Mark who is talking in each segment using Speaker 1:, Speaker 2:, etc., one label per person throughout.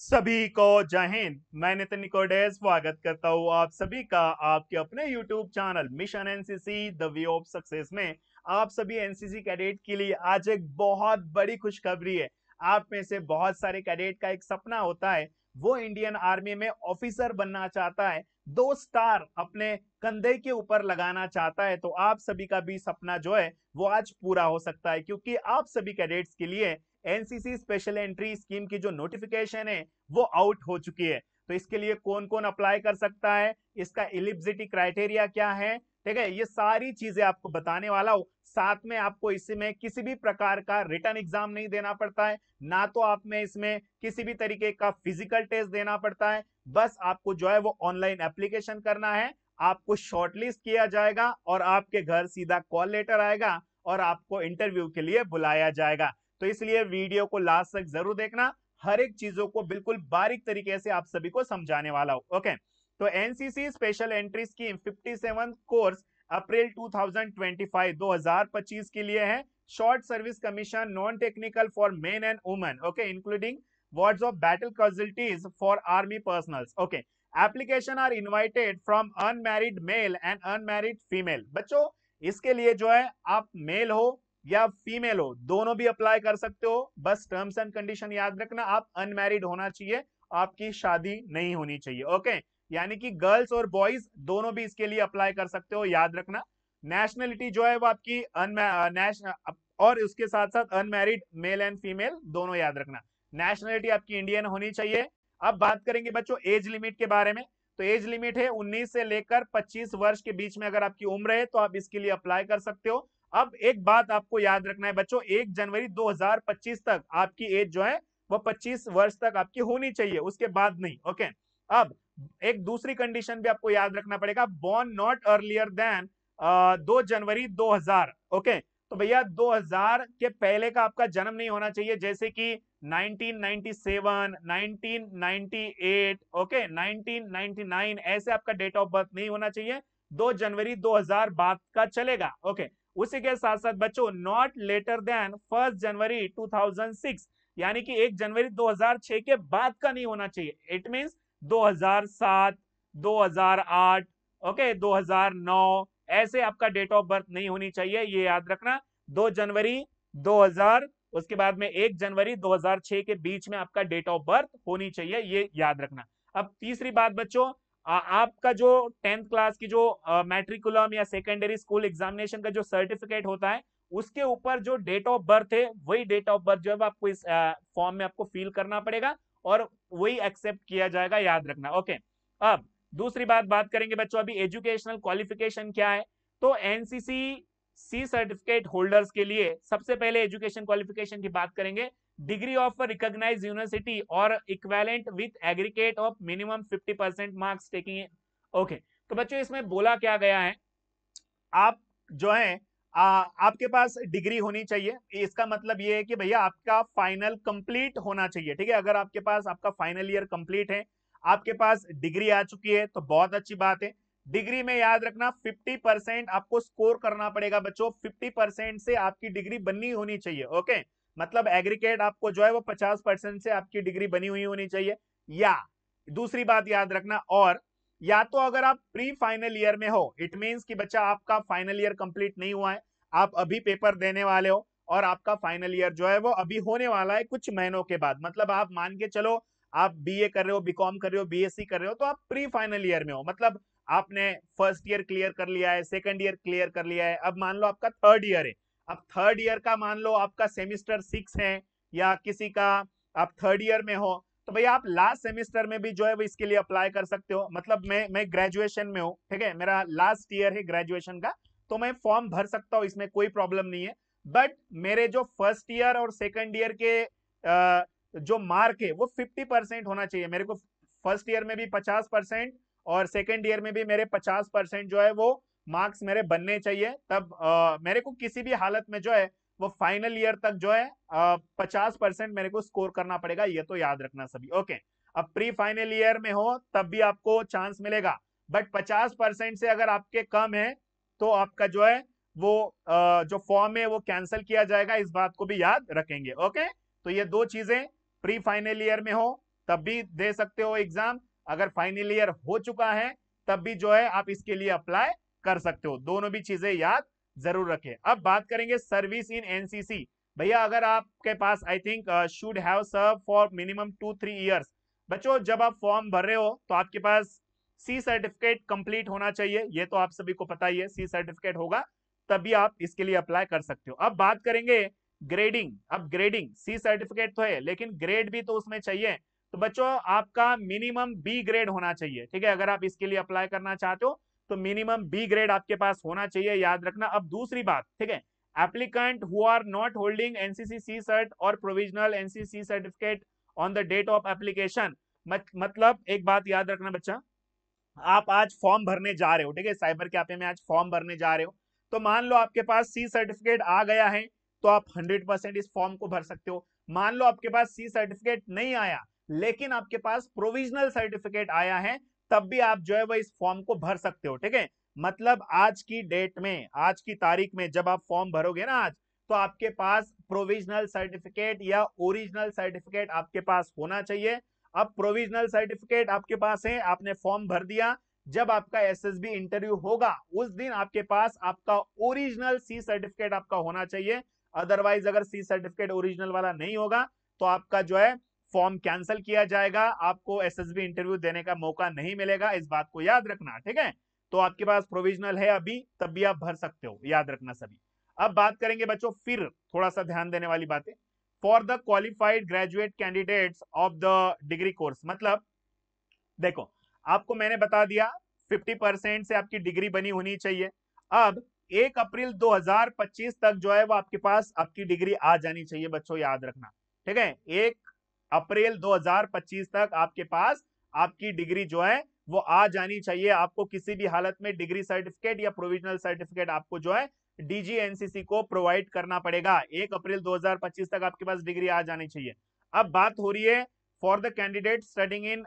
Speaker 1: सभी को जय हिंद मैं नितिन निकोडे स्वागत करता हूँ आप सभी का आपके अपने YouTube channel mission NCC the way of success में आप सभी एनसीसी कैडेट के लिए आज एक बहुत बड़ी खुशखबरी है आप में से बहुत सारे कैडेट का एक सपना होता है वो इंडियन आर्मी में ऑफिसर बनना चाहता है दो स्टार अपने कंधे के ऊपर लगाना चाहता है तो आप सभी का भी सपना जो है वो आज पूरा हो सकता है क्योंकि आप सभी कैडेट्स के लिए एनसीसी स्पेशल एंट्री स्कीम की जो नोटिफिकेशन है वो आउट हो चुकी है तो इसके लिए कौन कौन अप्लाई कर सकता है इसका एलिजिबिलिटी क्राइटेरिया क्या है ठीक है ये सारी चीजें आपको बताने वाला हूँ साथ में आपको इसमें किसी भी प्रकार का रिटर्न एग्जाम नहीं देना पड़ता है ना तो आप में इसमें किसी भी तरीके का फिजिकल टेस्ट देना पड़ता है बस आपको जो है वो ऑनलाइन एप्लीकेशन करना है आपको शॉर्टलिस्ट किया जाएगा और आपके घर सीधा कॉल लेटर आएगा और आपको इंटरव्यू के लिए बुलाया जाएगा तो इसलिए वीडियो को लास्ट तक जरूर देखना हर एक चीजों को बिल्कुल बारीक तरीके से आप सभी को समझाने वाला हूँ ओके तो एनसीसी स्पेशल एंट्रीज की 57 कोर्स अप्रैल 2025 2025 के लिए है short service commission non technical for men and women okay including wards of battle casualties for army personnel okay application are invited from unmarried male and unmarried female बच्चों इसके लिए जो है आप मेल हो या फीमेल हो दोनों भी अप्लाई कर सकते हो बस टर्म्स एंड कंडीशन याद रखना आप अनमेरिड होना चाहिए आपकी शादी नहीं होनी चाहिए ओके यानी कि गर्ल्स और बॉयज दोनों भी इसके लिए अप्लाई कर सकते हो याद रखना नेशनलिटी जो है वो आपकी अनमै और उसके साथ साथ अनमेरिड मेल एंड फीमेल दोनों याद रखना नेशनलिटी आपकी इंडियन होनी चाहिए अब बात करेंगे बच्चों एज लिमिट के बारे में तो एज लिमिट है 19 से लेकर 25 वर्ष के बीच में अगर आपकी उम्र है तो आप इसके लिए अप्लाई कर सकते हो अब एक बात आपको याद रखना है बच्चों एक जनवरी 2025 तक आपकी एज जो है वो 25 वर्ष तक आपकी होनी चाहिए उसके बाद नहीं ओके अब एक दूसरी कंडीशन भी आपको याद रखना पड़ेगा बॉर्न नॉट अर्लियर देन दो जनवरी 2000 ओके तो भैया 2000 के पहले का आपका जन्म नहीं होना चाहिए जैसे कि 1997, 1998, ओके 1999 ऐसे आपका डेट ऑफ बर्थ नहीं होना चाहिए 2 जनवरी 2000 बाद का चलेगा ओके उसी के साथ साथ बच्चों not later than first January 2006 यानी कि एक जनवरी 2006 के बाद का नहीं होना चाहिए इट मीन 2007 2008 ओके okay, 2009 ऐसे आपका डेट ऑफ बर्थ नहीं होनी चाहिए ये याद रखना दो जनवरी 2000 उसके बाद में एक जनवरी 2006 के बीच में आपका डेट ऑफ बर्थ होनी चाहिए ये याद रखना अब तीसरी बात बच्चों आपका जो टेंथ क्लास की जो मैट्रिकुलम या सेकेंडरी स्कूल एग्जामिनेशन का जो सर्टिफिकेट होता है उसके ऊपर जो डेट ऑफ बर्थ है वही डेट ऑफ बर्थ जो है आपको इस फॉर्म में आपको फिल करना पड़ेगा और वही एक्सेप्ट किया जाएगा याद रखना ओके अब दूसरी बात बात करेंगे बच्चों अभी एजुकेशनल क्वालिफिकेशन क्या है तो एनसीसी सी सर्टिफिकेट होल्डर्स के लिए सबसे पहले एजुकेशन क्वालिफिकेशन की बात करेंगे डिग्री ऑफ रिकॉग्नाइज यूनिवर्सिटी और equivalent with aggregate of minimum minimum 50% marks taking it okay तो बच्चों इसमें बोला क्या गया है आप जो है आ, आपके पास डिग्री होनी चाहिए इसका मतलब ये है कि भैया आपका फाइनल कंप्लीट होना चाहिए ठीक है अगर आपके पास आपका फाइनल ईयर कंप्लीट है आपके पास डिग्री आ चुकी है तो बहुत अच्छी बात है डिग्री में याद रखना 50 परसेंट आपको स्कोर करना पड़ेगा बच्चों 50 परसेंट से आपकी डिग्री बननी होनी चाहिए ओके मतलब एग्रीकेट आपको जो है वो पचास परसेंट से आपकी डिग्री बनी हुई होनी चाहिए या दूसरी बात याद रखना और या तो अगर आप प्री फाइनल ईयर में हो इट मीन्स कि बच्चा आपका फाइनल ईयर कंप्लीट नहीं हुआ है आप अभी पेपर देने वाले हो और आपका फाइनल ईयर जो है वो अभी होने वाला है कुछ महीनों के बाद मतलब आप मान के चलो आप बी कर रहे हो बी कर रहे हो बी कर रहे हो तो आप प्री फाइनल ईयर में हो मतलब आपने फर्स्ट ईयर क्लियर कर लिया है सेकेंड ईयर क्लियर कर लिया है अब मान लो आपका थर्ड ईयर है अब थर्ड ईयर का मान लो आपका सेमिस्टर सिक्स है या किसी का आप थर्ड ईयर में हो तो भैया आप लास्ट सेमिस्टर में भी जो है वो इसके लिए अप्लाई कर सकते हो मतलब मैं मैं ग्रेजुएशन में हूँ ठीक है मेरा लास्ट ईयर है ग्रेजुएशन का तो मैं फॉर्म भर सकता हूँ इसमें कोई प्रॉब्लम नहीं है बट मेरे जो फर्स्ट ईयर और सेकेंड ईयर के जो मार्क है वो फिफ्टी परसेंट होना चाहिए मेरे को फर्स्ट ईयर में भी पचास परसेंट और सेकेंड ईयर में भी मेरे पचास परसेंट जो है वो मार्क्स मेरे बनने चाहिए तब आ, मेरे को किसी भी हालत में जो है वो फाइनल ईयर तक जो है पचास परसेंट मेरे को स्कोर करना पड़ेगा ये तो याद रखना सभी ओके अब प्री फाइनल ईयर में हो तब भी आपको चांस मिलेगा बट पचास परसेंट से अगर आपके कम है तो आपका जो है वो जो फॉर्म है वो कैंसिल किया जाएगा इस बात को भी याद रखेंगे ओके तो ये दो चीजें प्री फाइनल ईयर में हो तब भी दे सकते हो एग्जाम अगर फाइनल ईयर हो चुका है तब भी जो है आप इसके लिए अप्लाई कर सकते हो दोनों भी चीजें याद जरूर रखें अब बात करेंगे सर्विस इन एनसीसी भैया अगर आपके पास I think should have serve for minimum two three years बच्चों जब आप फॉर्म भर रहे हो तो आपके पास सी सर्टिफिकेट कंप्लीट होना चाहिए ये तो आप सभी को पता ही है सी सर्टिफिकेट होगा तभी आप इसके लिए अप्लाई कर सकते हो अब बात करेंगे ग्रेडिंग अब ग्रेडिंग सी सर्टिफिकेट तो है लेकिन ग्रेड भी तो उसमें चाहिए तो बच्चों आपका मिनिमम बी ग्रेड होना चाहिए ठीक है अगर आप इसके लिए अप्लाई करना चाहते हो तो मिनिमम बी ग्रेड आपके पास होना चाहिए याद रखना अब दूसरी बात ठीक है applicant who are not holding NCC C cert और provisional NCC certificate on the date of application मतलब एक बात याद रखना बच्चा आप आज फॉर्म भरने जा रहे हो ठीक है साइबर कैफे में आज फॉर्म भरने जा रहे हो तो मान लो आपके पास सी सर्टिफिकेट आ गया है तो आप 100% इस फॉर्म को भर सकते हो मान लो आपके पास सी सर्टिफिकेट नहीं आया लेकिन आपके पास प्रोविजनल सर्टिफिकेट आया है तब भी आप जो है वह इस फॉर्म को भर सकते हो ठीक है मतलब आज की डेट में आज की तारीख में जब आप फॉर्म भरोगे ना आज तो आपके पास प्रोविजनल सर्टिफिकेट या ओरिजिनल सर्टिफिकेट आपके पास होना चाहिए अब प्रोविजनल सर्टिफिकेट आपके पास है आपने फॉर्म भर दिया जब आपका एसएसबी इंटरव्यू होगा उस दिन आपके पास आपका ओरिजिनल सी सर्टिफिकेट आपका होना चाहिए अदरवाइज अगर सी सर्टिफिकेट ओरिजिनल वाला नहीं होगा तो आपका जो है फॉर्म कैंसिल किया जाएगा आपको एस इंटरव्यू देने का मौका नहीं मिलेगा इस बात को याद रखना ठीक है तो आपके पास प्रोविजनल है अभी तब भी आप भर सकते हो याद रखना सभी अब बात करेंगे बच्चों फिर थोड़ा सा ध्यान देने वाली बातें for the qualified graduate candidate of the degree course मतलब देखो आपको मैंने बता दिया 50 परसेंट से आपकी डिग्री बनी होनी चाहिए अब 1 अप्रैल 2025 तक जो है वो आपके पास आपकी डिग्री आ जानी चाहिए बच्चों याद रखना ठीक है अप्रैल 2025 तक आपके पास आपकी डिग्री जो है वो आ जानी चाहिए आपको किसी भी हालत में डिग्री सर्टिफिकेट या प्रोविजनल सर्टिफिकेट आपको जो है डीजीएनसीसी को प्रोवाइड करना पड़ेगा एक अप्रैल 2025 तक आपके पास डिग्री आ जानी चाहिए अब बात हो रही है for the candidate studying in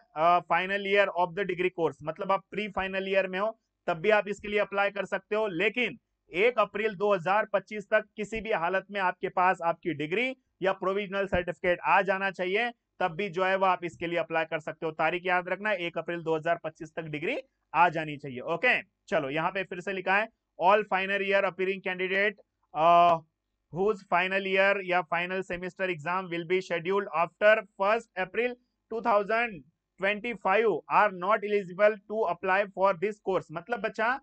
Speaker 1: final year of the degree course मतलब आप प्री फाइनल ईयर में हो तब भी आप इसके लिए अप्लाई कर सकते हो लेकिन एक अप्रैल 2025 तक किसी भी हालत में आपके पास आपकी डिग्री या प्रोविजनल सर्टिफिकेट आ जाना चाहिए तब भी जो है वो आप इसके लिए अप्लाई कर सकते हो तारीख याद रखना एक अप्रैल 2025 तक डिग्री आ जानी चाहिए ओके चलो यहाँ पे फिर से लिखा है all final year appearing candidate whose final year या final semester exam will be scheduled after first April 2025 are not eligible to apply for this course मतलब बच्चा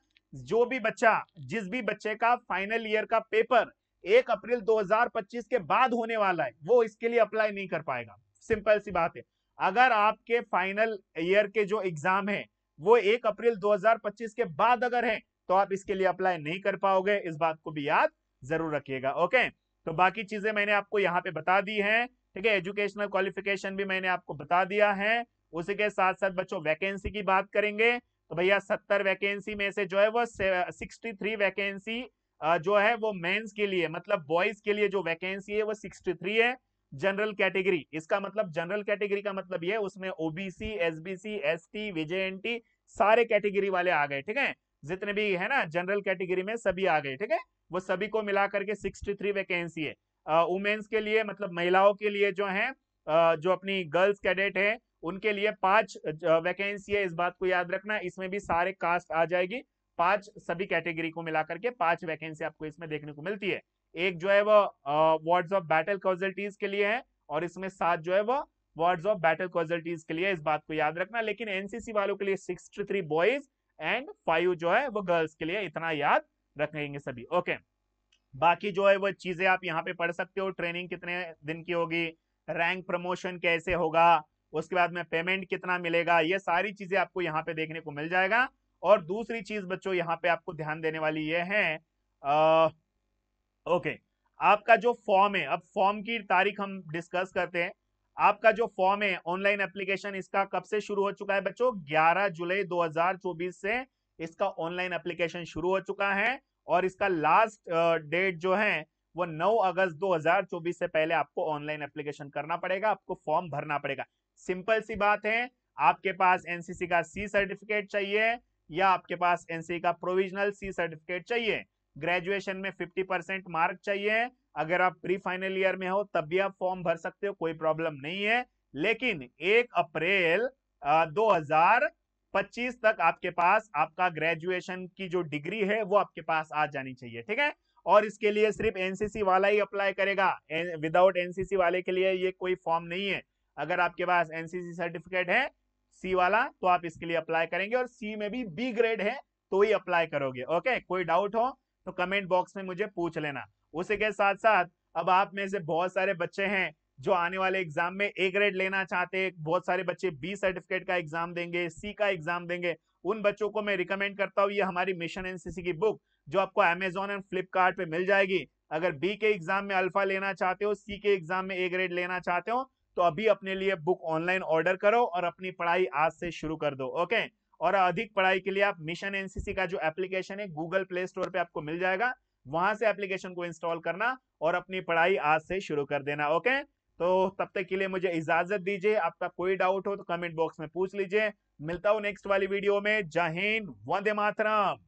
Speaker 1: जो भी बच्चा जिस भी बच्चे का फाइनल ईयर का पेपर एक अप्रैल 2025 के बाद होने वाला है वो इसके लिए अप्लाई नहीं कर पाएगा सिंपल सी बात है अगर आपके फाइनल ईयर के जो एग्जाम है वो एक अप्रैल 2025 के बाद अगर है तो आप इसके लिए अप्लाई नहीं कर पाओगे इस बात को भी याद जरूर रखिएगा ओके तो बाकी चीजें मैंने आपको यहाँ पे बता दी है ठीक है एजुकेशनल क्वालिफिकेशन भी मैंने आपको बता दिया है उसी के साथ साथ बच्चों वैकेंसी की बात करेंगे तो भैया सत्तर वैकेंसी में से जो है वो सिक्सटी थ्री वैकेंसी जो है वो मेंस के लिए मतलब बॉयज के लिए जो वैकेंसी है वो 63 है जनरल कैटेगरी इसका मतलब जनरल कैटेगरी का मतलब ये है उसमें ओबीसी एसबीसी एसटी विजेएनटी सारे कैटेगरी वाले आ गए ठीक है जितने भी है ना जनरल कैटेगरी में सभी आ गए ठीक है वो सभी को मिला करके सिक्सटी थ्री वैकेंसी है वुमेन्स के लिए मतलब महिलाओं के लिए जो है जो अपनी गर्ल्स कैडेट है उनके लिए पांच वैकेंसी है इस बात को याद रखना इसमें भी सारे कास्ट आ जाएगी पांच सभी कैटेगरी को मिलाकर के पांच वैकेंसी आपको इसमें देखने को मिलती है एक जो है वो वार्ड्स ऑफ बैटल कॉजल्टीज के लिए है और इसमें सात जो है वो वार्ड्स ऑफ बैटल कॉजल्टीज के लिए इस बात को याद रखना लेकिन एनसीसी वालों के लिए six three boys and five जो है वो गर्ल्स के लिए इतना याद रखेंगे सभी ओके बाकी जो है वो चीजें आप यहाँ पे पढ़ सकते हो ट्रेनिंग कितने दिन की होगी रैंक प्रमोशन कैसे होगा उसके बाद में पेमेंट कितना मिलेगा ये सारी चीजें आपको यहाँ पे देखने को मिल जाएगा और दूसरी चीज बच्चों यहाँ पे आपको ध्यान देने वाली ये है आ, ओके आपका जो फॉर्म है अब फॉर्म की तारीख हम डिस्कस करते हैं आपका जो फॉर्म है ऑनलाइन एप्लीकेशन इसका कब से शुरू हो चुका है बच्चों 11 जुलाई 2024 से इसका ऑनलाइन एप्लीकेशन शुरू हो चुका है और इसका लास्ट डेट जो है वो 9 अगस्त 2024 से पहले आपको ऑनलाइन एप्लीकेशन करना पड़ेगा आपको फॉर्म भरना पड़ेगा सिंपल सी बात है आपके पास एनसीसी का सी सर्टिफिकेट चाहिए या आपके पास एनसी e का प्रोविजनल सी सर्टिफिकेट चाहिए ग्रेजुएशन में 50 परसेंट मार्क चाहिए अगर आप प्री फाइनल ईयर में हो तब भी आप फॉर्म भर सकते हो कोई प्रॉब्लम नहीं है लेकिन एक अप्रैल दो हजार पच्चीस तक आपके पास आपका ग्रेजुएशन की जो डिग्री है वो आपके पास आ जानी चाहिए ठीक है और इसके लिए सिर्फ एनसीसी e वाला ही अप्लाई करेगा विदाउट एनसीसी e वाले के लिए ये कोई फॉर्म नहीं है अगर आपके पास एनसीसी सर्टिफिकेट है सी वाला तो आप इसके लिए अप्लाई करेंगे और सी में भी बी ग्रेड है तो ही अप्लाई करोगे ओके कोई डाउट हो तो कमेंट बॉक्स में मुझे पूछ लेना उसी के साथ साथ अब आप में से बहुत सारे बच्चे हैं जो आने वाले एग्जाम में ए ग्रेड लेना चाहते हैं बहुत सारे बच्चे बी सर्टिफिकेट का एग्जाम देंगे सी का एग्जाम देंगे उन बच्चों को मैं रिकमेंड करता हूँ ये हमारी मिशन एनसीसी की बुक जो आपको अमेजोन एंड फ्लिपकार्ट मिल जाएगी अगर बी के एग्जाम में अल्फा लेना चाहते हो सी के एग्जाम में ए ग्रेड लेना चाहते हो तो अभी अपने लिए बुक ऑनलाइन ऑर्डर करो और अपनी पढ़ाई आज से शुरू कर दो ओके और अधिक पढ़ाई के लिए आप मिशन एनसीसी का जो एप्लीकेशन है गूगल प्ले स्टोर पे आपको मिल जाएगा वहां से एप्लीकेशन को इंस्टॉल करना और अपनी पढ़ाई आज से शुरू कर देना ओके तो तब तक के लिए मुझे इजाजत दीजिए आपका कोई डाउट हो तो कमेंट बॉक्स में पूछ लीजिए मिलता हूं नेक्स्ट वाली वीडियो में जय हिंद वंदे मातरम